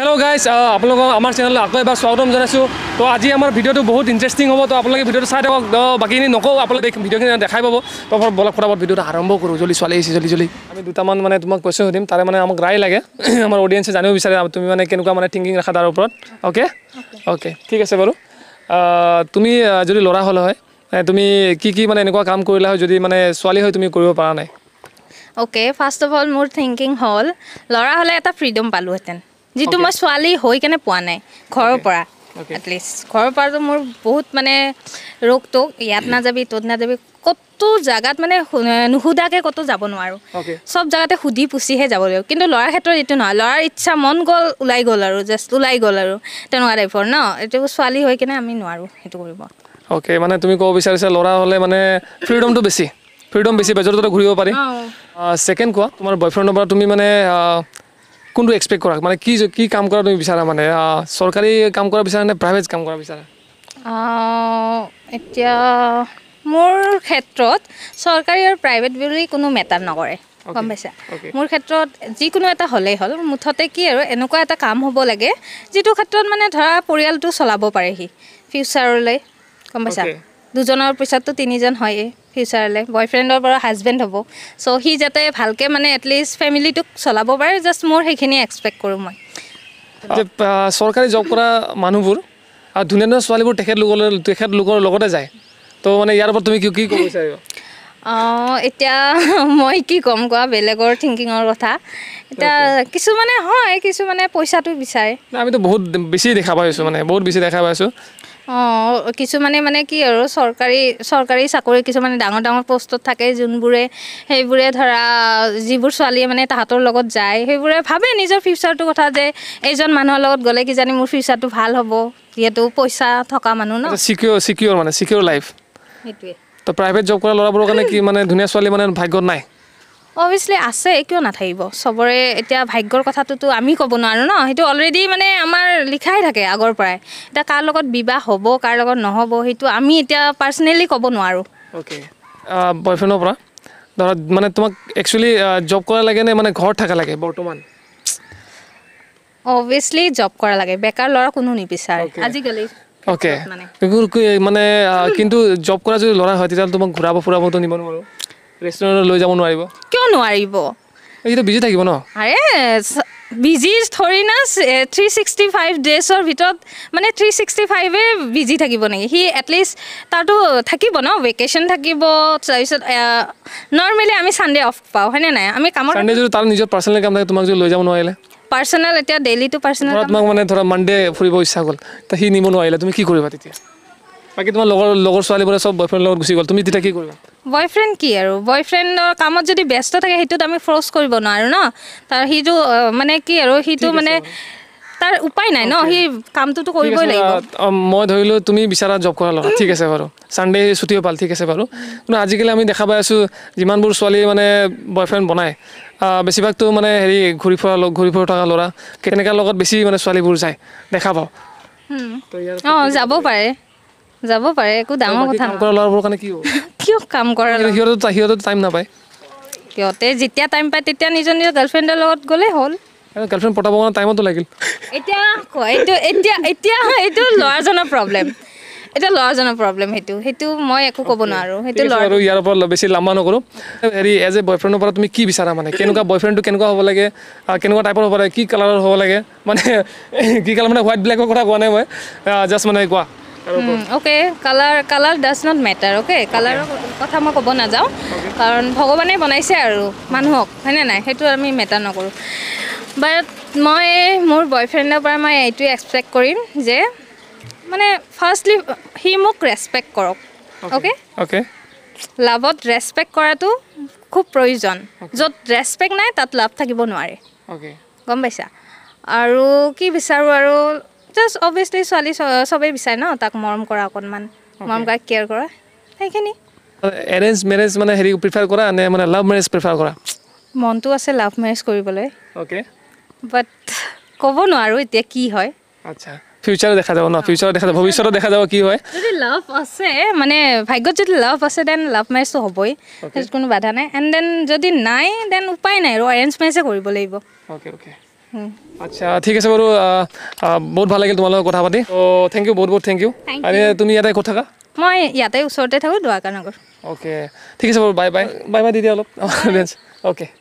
hello' guys uh, আপোনালোকক আমাৰ চেনেলত আকৌ এবাৰ স্বাগতম জনাইছোঁ তো আজি আমাৰ ভিডিঅ'টো বহুত ইণ্টাৰেষ্টিং হ'ব তো আপোনালোকে ভিডিঅ'টো চাই থাকক বাকীখিনি নকওঁ আপোনালোকে ভিডিঅ'খিনি দেখাই পাব তো ব্লগ ফটাবত ভিডিঅ'টো আৰম্ভ কৰোঁ জ্বলি ছোৱালী আহিছে জ্বলি জ্বলি আমি দুটামান মানে তোমাক কুৱেশ্যন সুধিম তাৰে মানে আমাক ৰাই লাগে আমাৰ অডিয়েঞ্চে জানিব বিচাৰে তুমি মানে কেনেকুৱা মানে থিংকিং ৰাখা তাৰ ওপৰত অ'কে অ'কে ঠিক আছে বাৰু তুমি যদি ল'ৰা হ'লে হয় তুমি কি কি মানে এনেকুৱা কাম কৰিলে হয় যদি মানে ছোৱালী হয় তুমি কৰিব পৰা নাই অ'কে ফাৰ্ষ্ট অফ অল মোৰ থিংকিং হ'ল ল'ৰা হ'লে এটা ফ্ৰীডম পালোঁহেঁতেন যিটো মই ছোৱালী হৈ কেনে পোৱা নাই ঘৰৰ পৰা এটলিষ্ট ঘৰৰ পৰাতো মোৰ বহুত মানে ৰোগটো ইয়াত নাযাবি ত'ত নাযাবি ক'তো জেগাত মানে নুসুধাকৈ ক'তো যাব নোৱাৰোঁ চব জেগাতে সুধি পুচিহে যাব লাগিব কিন্তু ল'ৰাৰ ক্ষেত্ৰত এইটো নহয় ল'ৰাৰ ইচ্ছা মন গ'ল ওলাই গ'ল আৰু জাষ্ট ওলাই গ'ল আৰু তেনেকুৱা টাইপৰ ন এইটো ছোৱালী হৈ কিনে আমি নোৱাৰোঁ সেইটো কৰিব অ'কে মানে তুমি ক'ব বিচাৰিছা ল'ৰা হ'লে মানে ফ্ৰীডমটো বেছি ফ্ৰীডম বেছি বেজৰ ঘূৰিব পাৰি ছেকেণ্ড কোৱা তোমাৰ বয়ফ্ৰেণ্ডৰ পৰা তুমি মানে কোনটো এক্সপেক্ট কৰা মানে কি কি কাম কৰা তুমি বিচাৰা মানে চৰকাৰী কাম কৰা বিচাৰা নে প্ৰাইভেট কাম কৰা বিচাৰা এতিয়া মোৰ ক্ষেত্ৰত চৰকাৰী আৰু প্ৰাইভেট বুলি কোনো মেটাৰ নকৰে গম পাইছা মোৰ ক্ষেত্ৰত যিকোনো এটা হ'লেই হ'ল মুঠতে কি আৰু এনেকুৱা এটা কাম হ'ব লাগে যিটো ক্ষেত্ৰত মানে ধৰা পৰিয়ালটো চলাব পাৰেহি ফিউচাৰলৈ গম পাইছা দুজনৰ পিছততো তিনিজন হয়েই ফিউচাৰলৈ বয় ফ্ৰেণ্ডৰ পৰা হাজবেণ্ড হ'ব চ' সি যাতে ভালকৈ মানে এটলিষ্ট ফেমিলিটোক চলাব পাৰে জাষ্ট মোৰ সেইখিনি এক্সপেক্ট কৰোঁ মই চৰকাৰী জব কৰা মানুহবোৰ আৰু ধুনীয়া ধুনীয়া ছোৱালীবোৰ তেখেতলোকলৈ তেখেতলোকৰ লগতে যায় ত' মানে ইয়াৰ ওপৰত তুমি কি কি ক'ব বিচাৰিবা অঁ এতিয়া মই কি ক'ম কোৱা বেলেগৰ থিংকিঙৰ কথা এতিয়া কিছুমানে হয় কিছুমানে পইচাটো বিচাৰে আমিতো বহুত বেছি দেখা পাইছোঁ মানে বহুত বেছি দেখা পাইছোঁ অঁ কিছুমানে মানে কি আৰু চৰকাৰী চৰকাৰী চাকৰি কিছুমানে ডাঙৰ ডাঙৰ পষ্টত থাকে যোনবোৰে সেইবোৰে ধৰা যিবোৰ ছোৱালীয়ে মানে তাহাঁতৰ লগত যায় সেইবোৰে ভাবে নিজৰ ফিউচাৰটোৰ কথা যে এইজন মানুহৰ লগত গ'লে কিজানি মোৰ ফিউচাৰটো ভাল হ'ব যিহেতু পইচা থকা মানুহ ন চিকিউৰ চিকিউৰ মানে চিকিউৰ লাইফ সেইটোৱে তো প্ৰাইভেট জব কৰা ল'ৰাবোৰৰ কাৰণে কি মানে ধুনীয়া ছোৱালী মানে ভাগ্যত নাই অভিয়াছলি আছে কিয় নাথাকিব চবৰে এতিয়া ভাগ্যৰ কথাটোতো আমি ক'ব নোৱাৰোঁ ন সেইটো অলৰেডি মানে আমাৰ লিখাই থাকে আগৰ পৰাই এতিয়া কাৰ লগত বিবাহ হ'ব কাৰ লগত নহ'ব সেইটো আমি এতিয়া পাৰ্চনেলি ক'ব নোৱাৰোঁ অ'কে বয়ফ্ৰেণ্ডৰ পৰা ধৰা মানে তোমাক একচুৱেলি জব কৰা লাগে নে মানে ঘৰত থকা লাগে বৰ্তমান অভিয়াছলি জব কৰা লাগে বেকাৰ ল'ৰা কোনো নিবিচাৰে আজিকালি ওকে মানে মানে কিন্তু জব কৰা যদি লৰা হয় তেতিয়া তোমাক ঘূৰাব ফুৰাব তো নিব নোৱাৰো ৰেষ্টুৰেণ্টত লৈ যাব নোৱাৰিব কিয় নোৱাৰিব এইটো বিজি থাকিব ন আৰে বিজি থৰি না থ্ৰী ছিক্সটি ফাইভ ডেজৰ ভিতৰত মানে থ্ৰী ছিক্সটি ফাইভে বিজি থাকিব নেকি সি এটলিষ্ট তাৰতো থাকিব ন ভেকেশ্যন থাকিব তাৰপিছত নৰ্মেলি আমি ছানডে অফ পাওঁ হয়নে নাই আমি কামত তাৰ নিজৰ পাৰ্চনেল কাম থাকে তোমাক যদি লৈ যাব নোৱাৰিলে পাৰ্চনেল এতিয়া ডেইলিটো পাৰ্চনেল তোমাক মানে ধৰা মানডে ফুৰিব ইচ্ছা গ'ল তা সি নিব নোৱাৰিলে তুমি কি কৰিবা তেতিয়া বাকী তোমাৰ লগৰ লগৰ ছোৱালীবোৰে চব বয়ফ্ৰেণ্ডৰ লগত গুচি গ'ল তুমি তেতিয়া কি কৰিবা বয়ফ্ৰেণ্ড কি আৰু বয়ফ্ৰেণ্ডৰ কামত যদি ব্যস্ত থাকে সেইটোত আমি ফ'ৰ্চ কৰিব নোৱাৰোঁ ন তাৰ সিটো মানে কি আৰু সিটো মানে তাৰ উপায় নাই ন সি কামটোতো কৰিবই লাগিব মই ধৰিলোঁ তুমি বিচাৰা জব কৰা লগা ঠিক আছে বাৰু চানডে ছুটিও পাল ঠিক আছে বাৰু কিন্তু আজিকালি আমি দেখা পাই আছোঁ যিমানবোৰ ছোৱালী মানে বয়ফ্ৰেণ্ড বনায় বেছিভাগটো মানে হেৰি ঘূৰি ফুৰা ঘূৰি ফুৰি থকা ল'ৰা কেনেকুৱা লগত বেছি মানে ছোৱালীবোৰ যায় দেখা পাওঁ অঁ যাব পাৰে যাব পাৰে একো ডাঙৰ কথা কাৰণে কিয় কিয় কাম কৰা সিহঁতে টাইম নাপায় সিহঁতে যেতিয়া টাইম পায় তেতিয়া নিজৰ নিজৰ গাৰ্লফ্ৰেণ্ডৰ লগত গ'লে হ'ল গাৰ্লফ্ৰেণ্ড পটাব মানে টাইমতো লাগিল এতিয়া এইটো এতিয়া এতিয়া এইটো ল'ৰাজনৰ প্ৰব্লেম এতিয়া ল'ৰাজনৰ প্ৰব্লেম সেইটো সেইটো মই একো ক'ব নোৱাৰোঁ সেইটো ল'ৰা আৰু ইয়াৰ ওপৰত বেছি লাম্বা নকৰোঁ হেৰি এজ এ বয়ফ্ৰেণ্ডৰ পৰা তুমি কি বিচাৰা মানে কেনেকুৱা বয়ফ্ৰেণ্ডটো কেনেকুৱা হ'ব লাগে কেনেকুৱা টাইপৰ হ'ব লাগে কি কালাৰৰ হ'ব লাগে মানে কি কালাৰ মানে হোৱাইট ব্লেকৰ কথা কোৱা নাই মই জাষ্ট মানে কোৱা okay colour colour does not matter okay কালাৰৰ কথা মই ক'ব নাযাওঁ কাৰণ ভগৱানে বনাইছে আৰু মানুহক হয়নে নাই সেইটো আমি মেটাৰ নকৰোঁ বাট মই মোৰ বয়ফ্ৰেণ্ডৰ পৰা মই এইটোৱে এক্সপেক্ট কৰিম যে মানে ফাৰ্ষ্টলি সি মোক ৰেচপেক্ট কৰক অ'কে অ'কে লাভত ৰেচপেক্ট কৰাটো খুব প্ৰয়োজন য'ত ৰেচপেক্ট নাই তাত লাভ থাকিব নোৱাৰে অ'কে গম পাইছা আৰু কি বিচাৰোঁ আৰু জাষ্ট অভিয়াছলি ছোৱালী চবেই বিচাৰে ন তাক মৰম কৰা অকণমান মৰম কৰা কেয়াৰ কৰা সেইখিনি মনটো আছে লাভ মেৰেজ কৰিবলৈ বাট ক'ব নোৱাৰো এতিয়া কি হয় আচ্ছা ফিউচাৰ দেখা যাব ন ফিউচাৰ দেখা যাব ভৱিষ্যতে দেখা যাব কি হয় যদি লাভ আছে মানে ভাগ্যত যদি লাভ আছে দেন লাভ মেৰেজটো হ'বই কোনো বাধা নাই এণ্ড দেন যদি নাই দেন উপায় নাই আৰু এৰেঞ্জ মেৰেজে কৰিব লাগিব অ'কে অ'কে আচ্ছা ঠিক আছে বাৰু বহুত ভাল লাগিল তোমাৰ কথা পাতি অ' থেংক ইউ বহুত বহুত থেংক ইউ আৰে তুমি ইয়াতে ক'ত থাকা মই ইয়াতে ওচৰতে থাকোঁ দুৱাৰকা নগৰ ঠিক আছে বাৰু bye bye bye by the দিয়া অলপ অ'কে